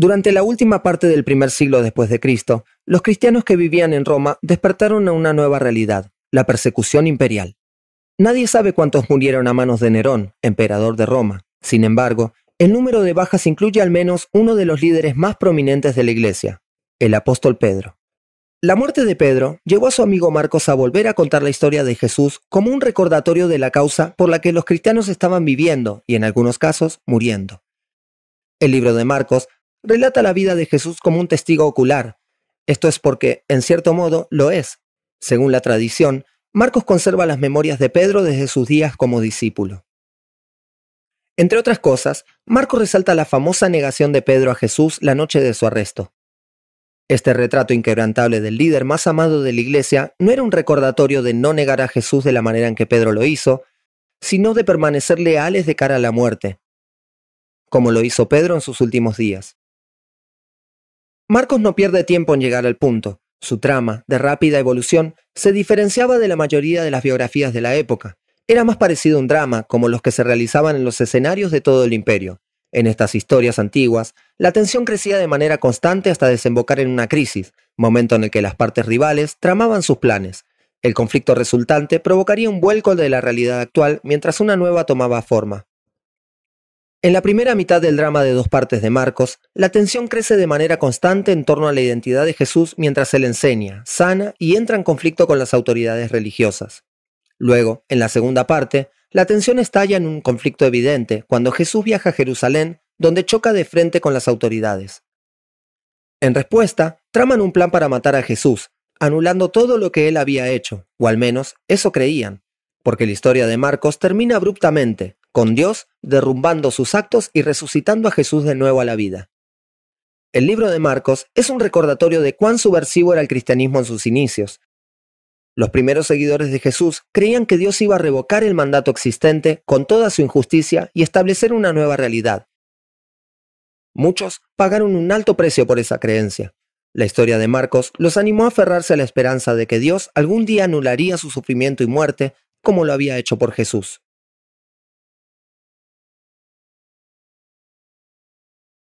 Durante la última parte del primer siglo después de Cristo, los cristianos que vivían en Roma despertaron a una nueva realidad, la persecución imperial. Nadie sabe cuántos murieron a manos de Nerón, emperador de Roma. Sin embargo, el número de bajas incluye al menos uno de los líderes más prominentes de la Iglesia, el apóstol Pedro. La muerte de Pedro llevó a su amigo Marcos a volver a contar la historia de Jesús como un recordatorio de la causa por la que los cristianos estaban viviendo y en algunos casos muriendo. El libro de Marcos relata la vida de Jesús como un testigo ocular. Esto es porque, en cierto modo, lo es. Según la tradición, Marcos conserva las memorias de Pedro desde sus días como discípulo. Entre otras cosas, Marcos resalta la famosa negación de Pedro a Jesús la noche de su arresto. Este retrato inquebrantable del líder más amado de la iglesia no era un recordatorio de no negar a Jesús de la manera en que Pedro lo hizo, sino de permanecer leales de cara a la muerte, como lo hizo Pedro en sus últimos días. Marcos no pierde tiempo en llegar al punto. Su trama, de rápida evolución, se diferenciaba de la mayoría de las biografías de la época. Era más parecido a un drama, como los que se realizaban en los escenarios de todo el imperio. En estas historias antiguas, la tensión crecía de manera constante hasta desembocar en una crisis, momento en el que las partes rivales tramaban sus planes. El conflicto resultante provocaría un vuelco de la realidad actual mientras una nueva tomaba forma. En la primera mitad del drama de dos partes de Marcos, la tensión crece de manera constante en torno a la identidad de Jesús mientras él enseña, sana y entra en conflicto con las autoridades religiosas. Luego, en la segunda parte, la tensión estalla en un conflicto evidente cuando Jesús viaja a Jerusalén, donde choca de frente con las autoridades. En respuesta, traman un plan para matar a Jesús, anulando todo lo que él había hecho, o al menos eso creían, porque la historia de Marcos termina abruptamente, con Dios derrumbando sus actos y resucitando a Jesús de nuevo a la vida. El libro de Marcos es un recordatorio de cuán subversivo era el cristianismo en sus inicios. Los primeros seguidores de Jesús creían que Dios iba a revocar el mandato existente con toda su injusticia y establecer una nueva realidad. Muchos pagaron un alto precio por esa creencia. La historia de Marcos los animó a aferrarse a la esperanza de que Dios algún día anularía su sufrimiento y muerte como lo había hecho por Jesús.